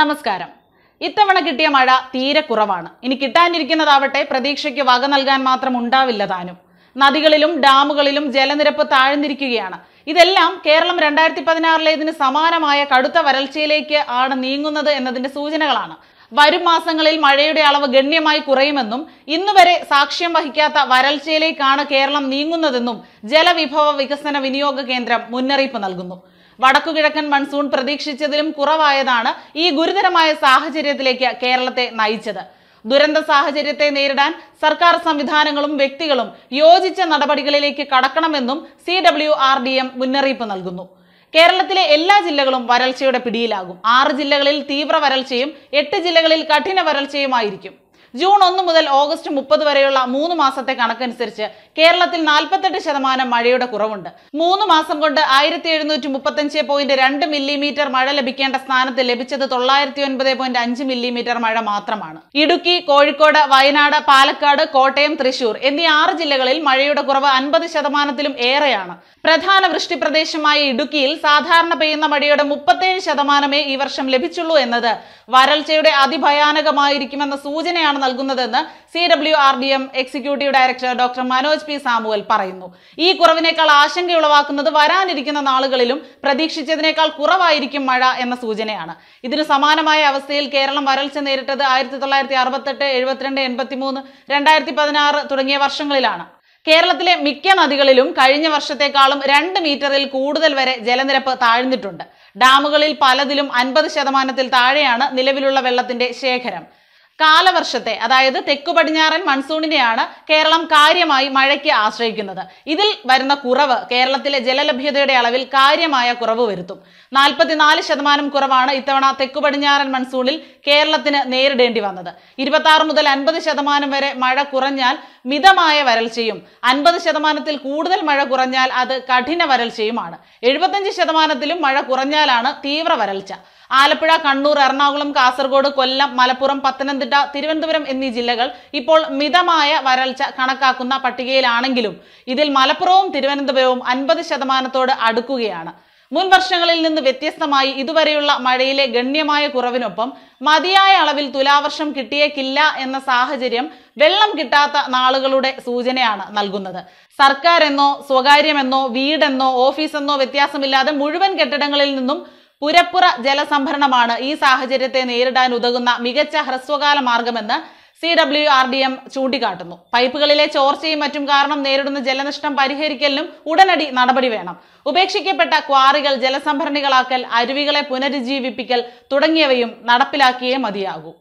നമസ്കാരം ഇത്തവണ കിട്ടിയ മഴ തീരെ കുറവാണ് ഇനി കിട്ടാനിരിക്കുന്നതാവട്ടെ പ്രതീക്ഷയ്ക്ക് വക നൽകാൻ മാത്രം ഉണ്ടാവില്ല താനും നദികളിലും ഡാമുകളിലും ജലനിരപ്പ് താഴ്ന്നിരിക്കുകയാണ് ഇതെല്ലാം കേരളം രണ്ടായിരത്തി ഇതിന് സമാനമായ കടുത്ത വരൾച്ചയിലേക്ക് ആണ് നീങ്ങുന്നത് എന്നതിന്റെ സൂചനകളാണ് വരും മാസങ്ങളിൽ മഴയുടെ അളവ് ഗണ്യമായി കുറയുമെന്നും ഇന്നുവരെ സാക്ഷ്യം വഹിക്കാത്ത വരൾച്ചയിലേക്കാണ് കേരളം നീങ്ങുന്നതെന്നും ജലവിഭവ വികസന വിനിയോഗ കേന്ദ്രം മുന്നറിയിപ്പ് നൽകുന്നു വടക്കുകിഴക്കൻ മൺസൂൺ പ്രതീക്ഷിച്ചതിലും കുറവായതാണ് ഈ ഗുരുതരമായ സാഹചര്യത്തിലേക്ക് കേരളത്തെ നയിച്ചത് ദുരന്ത സാഹചര്യത്തെ നേരിടാൻ സർക്കാർ സംവിധാനങ്ങളും വ്യക്തികളും യോജിച്ച നടപടികളിലേക്ക് കടക്കണമെന്നും C W R D M മുന്നറിയിപ്പ് നൽകുന്നു കേരളത്തിലെ എല്ലാ ജില്ലകളും വരൾച്ചയുടെ പിടിയിലാകും ആറ് ജില്ലകളിൽ തീവ്ര വരൾച്ചയും എട്ട് ജില്ലകളിൽ കഠിന വരൾച്ചയുമായിരിക്കും ജൂൺ ഒന്ന് മുതൽ ഓഗസ്റ്റ് മുപ്പത് വരെയുള്ള മൂന്ന് മാസത്തെ കണക്കനുസരിച്ച് കേരളത്തിൽ നാൽപ്പത്തെട്ട് ശതമാനം മഴയുടെ കുറവുണ്ട് മൂന്ന് മാസം കൊണ്ട് ആയിരത്തി എഴുന്നൂറ്റി മുപ്പത്തഞ്ച് പോയിന്റ് രണ്ട് മില്ലിമീറ്റർ മഴ ലഭിക്കേണ്ട സ്ഥാനത്ത് ലഭിച്ചത് തൊള്ളായിരത്തി ഒൻപത് പോയിന്റ് അഞ്ച് മില്ലിമീറ്റർ മഴ മാത്രമാണ് ഇടുക്കി കോഴിക്കോട് വയനാട് പാലക്കാട് കോട്ടയം തൃശൂർ എന്നീ ആറ് ജില്ലകളിൽ മഴയുടെ കുറവ് അൻപത് ശതമാനത്തിലും ഏറെയാണ് പ്രധാന വൃഷ്ടി പ്രദേശമായ ഇടുക്കിയിൽ സാധാരണ പെയ്യുന്ന മഴയുടെ മുപ്പത്തേഴ് ശതമാനമേ ഈ വർഷം ലഭിച്ചുള്ളൂ എന്നത് വരൾച്ചയുടെ അതിഭയാനകമായിരിക്കുമെന്ന സൂചനയാണ് നൽകുന്നതെന്ന് C W R D M executive director doctor Manoj P Samuel പറയുന്നു ഈ കുറവിനേക്കാൾ ആശങ്കയുളവാക്കുന്നത് വരാനിരിക്കുന്ന നാളുകളിലും പ്രതീക്ഷിച്ചതിനേക്കാൾ കുറവായിരിക്കും മഴ എന്ന സൂചനയാണ് ഇതിന് സമാനമായ അവസ്ഥയിൽ കേരളം വരൾച്ച നേരിട്ടത് ആയിരത്തി തൊള്ളായിരത്തി അറുപത്തെട്ട് എഴുപത്തിരണ്ട് എൺപത്തിമൂന്ന് രണ്ടായിരത്തി പതിനാറ് തുടങ്ങിയ വർഷങ്ങളിലാണ് കേരളത്തിലെ മിക്ക നദികളിലും കഴിഞ്ഞ വർഷത്തെക്കാളും രണ്ട് മീറ്ററിൽ കൂടുതൽ വരെ ജലനിരപ്പ് താഴ്ന്നിട്ടുണ്ട് ഡാമുകളിൽ പലതിലും അൻപത് ശതമാനത്തിൽ താഴെയാണ് നിലവിലുള്ള വെള്ളത്തിന്റെ ശേഖരം കാലവർഷത്തെ അതായത് തെക്കു പടിഞ്ഞാറൻ മൺസൂണിനെയാണ് കേരളം കാര്യമായി മഴയ്ക്ക് ആശ്രയിക്കുന്നത് ഇതിൽ വരുന്ന കുറവ് കേരളത്തിലെ ജലലഭ്യതയുടെ അളവിൽ കാര്യമായ കുറവ് വരുത്തും നാൽപ്പത്തിനാല് ശതമാനം കുറവാണ് ഇത്തവണ തെക്കു പടിഞ്ഞാറൻ മൺസൂണിൽ കേരളത്തിന് നേരിടേണ്ടി വന്നത് ഇരുപത്തി മുതൽ അൻപത് ശതമാനം വരെ മഴ കുറഞ്ഞാൽ മിതമായ വരൾച്ചയും അൻപത് ശതമാനത്തിൽ കൂടുതൽ മഴ കുറഞ്ഞാൽ അത് കഠിന വരൾച്ചയുമാണ് എഴുപത്തഞ്ച് ശതമാനത്തിലും മഴ കുറഞ്ഞാലാണ് തീവ്ര വരൾച്ച ആലപ്പുഴ കണ്ണൂർ എറണാകുളം കാസർഗോഡ് കൊല്ലം മലപ്പുറം പത്തനംതിട്ട തിരുവനന്തപുരം എന്നീ ജില്ലകൾ ഇപ്പോൾ മിതമായ വരൾച്ച കണക്കാക്കുന്ന പട്ടികയിലാണെങ്കിലും ഇതിൽ മലപ്പുറവും തിരുവനന്തപുരവും അൻപത് ശതമാനത്തോട് അടുക്കുകയാണ് മുൻ വർഷങ്ങളിൽ നിന്ന് വ്യത്യസ്തമായി ഇതുവരെയുള്ള മഴയിലെ ഗണ്യമായ കുറവിനൊപ്പം മതിയായ അളവിൽ തുലാവർഷം കിട്ടിയേക്കില്ല എന്ന സാഹചര്യം വെള്ളം കിട്ടാത്ത നാളുകളുടെ സൂചനയാണ് നൽകുന്നത് സർക്കാർ എന്നോ സ്വകാര്യമെന്നോ വീടെന്നോ ഓഫീസെന്നോ വ്യത്യാസമില്ലാതെ മുഴുവൻ കെട്ടിടങ്ങളിൽ നിന്നും പുരപ്പുറ ജലസംഭരണമാണ് ഈ സാഹചര്യത്തെ നേരിടാൻ ഉതകുന്ന മികച്ച ഹ്രസ്വകാല മാർഗമെന്ന് C W R D M ചൂണ്ടിക്കാട്ടുന്നു പൈപ്പുകളിലെ ചോർച്ചയും മറ്റും കാരണം നേരിടുന്ന ജലനഷ്ടം പരിഹരിക്കലിനും ഉടനടി നടപടി വേണം ഉപേക്ഷിക്കപ്പെട്ട ക്വാറികൾ ജലസംഭരണികളാക്കൽ അരുവികളെ പുനരുജ്ജീവിപ്പിക്കൽ തുടങ്ങിയവയും നടപ്പിലാക്കിയേ മതിയാകൂ